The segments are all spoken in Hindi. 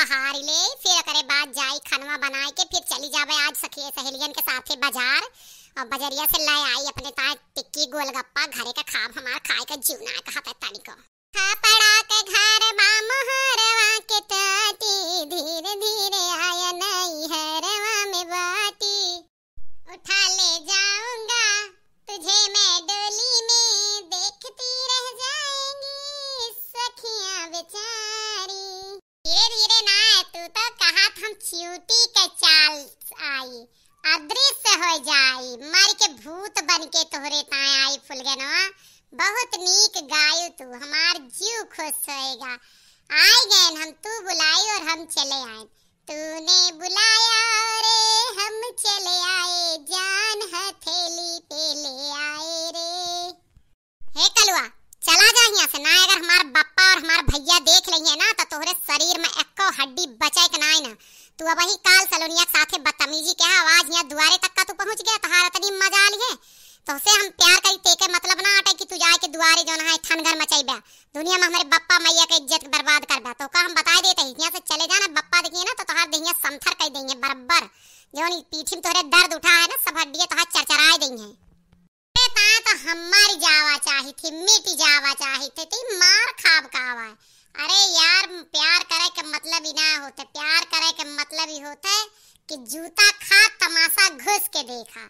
बहार ले फिर करे बाद जाई खनवा बनाए के फिर चली जावे आज सखी सहेलियन के साथे बाजार और बजरिया से लाए आई अपने ताज टिक्की गोलगप्पा घरे का खाब हमार खाए का जीवना कहा है को धीरे धीरे ना तू तो कहा चींटी के चाल आई अदृश्य हो जाई मर के भूत बन के आई फुलगनवा बहुत नीक गायु तू हमार जीव खुश होएगा आए गए हम तू बुलाई और हम चले आए तूने बुलाया रे हम चले आए जान हथेली पे ले आए रे हे कलुआ चला जा यहाँ से ना अगर हमारे बप्पा और हमारे भैया देख लेंगे ना तू अब वही काल सलोनिया के साथे बदतमीजी के आवाज यहाँ दुआरे तक का तू पहुंच गया तहार तनी मजा लिए तो, तो से हम प्यार करी ते के मतलब ना आटे कि तू जाए के दुआरे जो ना है थन घर मचाई बे दुनिया में हमारे बप्पा मैया के इज्जत बर्बाद कर दा तो का हम बता देते हैं यहाँ से चले जाना बप्पा देखिए ना तो तहार तो देंगे समथर कर देंगे बराबर जो पीठी में तोरे दर्द उठा है ना सब हड्डियां तहार तो चरचराए देंगे तो हमारी जावा चाहिए थी मीठी जावा चाहिए थी मार खाब का अरे यार प्यार करे के मतलब ही ना होते प्यार करे के मतलब ही होते कि जूता खा तमाशा घुस के देखा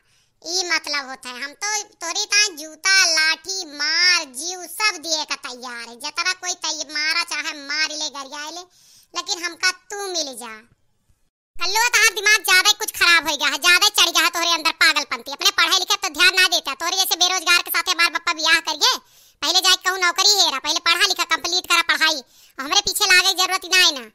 ई मतलब होता है हम तो तोरी ता जूता लाठी मार जीव सब दिए का तैयार है जतरा कोई तैयार मारा चाहे मार ले गरिया ले लेकिन हमका तू मिल जा कल्लो तो ता दिमाग ज्यादा कुछ खराब हो गया है ज्यादा चढ़ गया है तोरे अंदर पागलपंती अपने पढ़ाई लिखे तो ध्यान ना देता तोरे जैसे बेरोजगार के साथ बार बप्पा ब्याह करिए पहले जाए कहूं नौकरी हेरा पहले पढ़ा लिखा है ना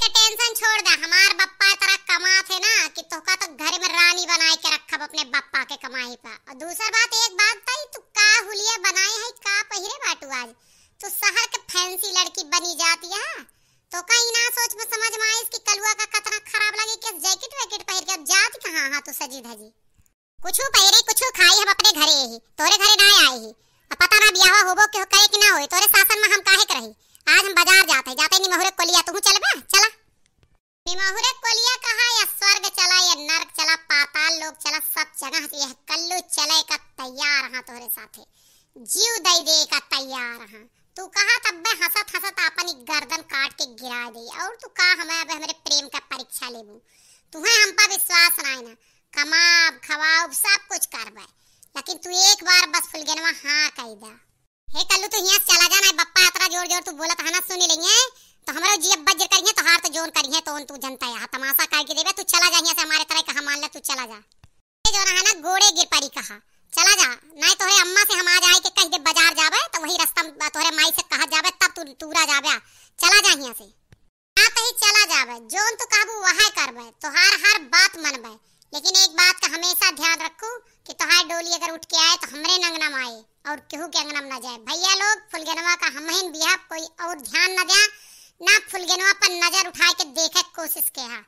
का टेंशन छोड़ दे हमार बप्पा तरह कमा थे ना कि तोका तो घर में रानी बनाए के रखब अपने बप्पा के कमाई पर और दूसर बात एक बात था तो तू का हुलिया बनाए है का पहिरे बाटू आज तू शहर के फैंसी लड़की बनी जाती है हाँ? तो का इना सोच में समझ में आई कि कलुआ का कतना खराब लगे कि जैकेट वैकेट पहन के अब जात कहां हां तू सजी धजी कुछ पहरे कुछ खाई हम अपने घरे ही तोरे घरे ना आई ही पता ना ब्याह होबो के करे कि ना होए तोरे आज हम बाजार जाते जाते नहीं को लिया तू चल बे चला को लिया कहा या स्वर्ग चला या नरक चला पाताल लोक चला सब जगह से यह कल्लू चले का तैयार हां तोरे साथे जीव दई दे का तैयार हां तू कहा तब मैं हंसत हंसत अपनी गर्दन काट के गिरा दे और तू कहा हमें अब हमारे प्रेम का परीक्षा तू है हम पर विश्वास ना है ना कमाब खवाब सब कुछ करबे लेकिन तू एक बार बस फुलगेनवा हां कह दा हे कल्लू तू यहाँ चला जा जाना बप्पा आतरा जोर जोर तू बोला था ना सुन लेंगे तो हमारे जी अब बज करिए तो हार तो जोर करी है तो तू जनता है हाँ, तमाशा करके देवे तू चला जा यहाँ से हमारे तरह कहा मान ले तू चला जा जो रहा ना घोड़े गिर पड़ी कहा चला जा नहीं तोहरे अम्मा से हम आ जाए के कहीं दे बाजार जाबे तो वही रास्ता तोहरे माई से कहा जाबे तब तू तूरा जाबे हाँ, चला जा यहाँ से आ हाँ, तही तो चला जाबे जोन तो काबू वहां करबे तोहार हर बात मनबे लेकिन एक बात का हमेशा ध्यान रखू कि तोहार डोली अगर उठ के आए तो हमरे नंगना माए और केहू के अंगना में ना जाए भैया लोग फुलगेनवा का हमहिन बिया कोई और ध्यान ना दिया ना फुलगेनवा पर नजर उठा के देखे कोशिश के हा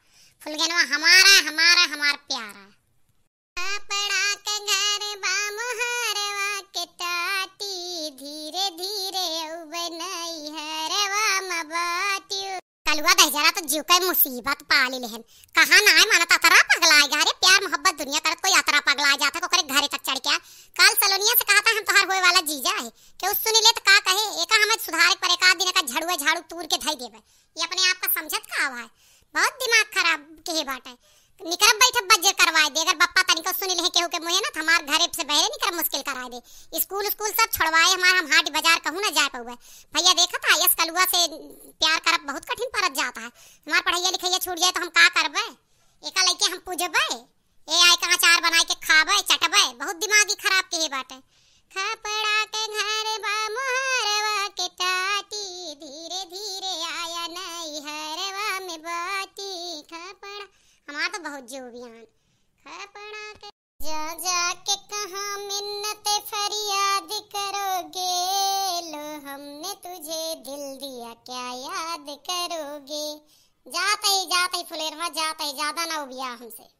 फुलगेनवा हमारा हमारा हमारा प्यारा पड़ा के घर बाम हरवा के टाटी धीरे धीरे उबनई हरवा मबाती कलुआ दहजरा तो जीव का मुसीबत पाली लेहन कहा ना है माना तातरा पगला गारे प्यार मोहब्बत दुनिया करत कोई आतरा पगला आ जाता को करे घरे तक चढ़ के कल सलोनिया से कहा हम तोहार होए वाला जीजा है के उस सुनी ले त तो का कहे एका हम सुधार पर एका दिन का झड़ुए झाड़ू तूर के धई देबे ये अपने आप का समझत का आवा है बहुत दिमाग खराब के हे बाटे निकरब बैठब बज्जर करवाए दे अगर बप्पा तनी को सुनी ले केहू के मुहे ना हमार घरे से बहरे निकरब मुश्किल करा दे स्कूल स्कूल सब छोड़वाए हमार हम हाट बाजार कहूं ना जा पावे भैया देखा था यस कलुआ से प्यार करब बहुत कठिन परत जाता है हमार पढ़ाई लिखाई छूट जाए तो हम का करबे एका लइके हम पूजबे ए आय कहां चार बनाए के खाबे चटबे बहुत दिमागी खराब के हे बाटे खपड़ा के घर के ताती धीरे धीरे आया नई हरवा में बाती खपड़ा हमारा तो बहुत जोबियान खपड़ा के जा जा के कहा मिन्नत फरियाद करोगे लो हमने तुझे दिल दिया क्या याद करोगे जाते ही जाते ही फुलेरवा जाते ही ज्यादा ना उबिया हमसे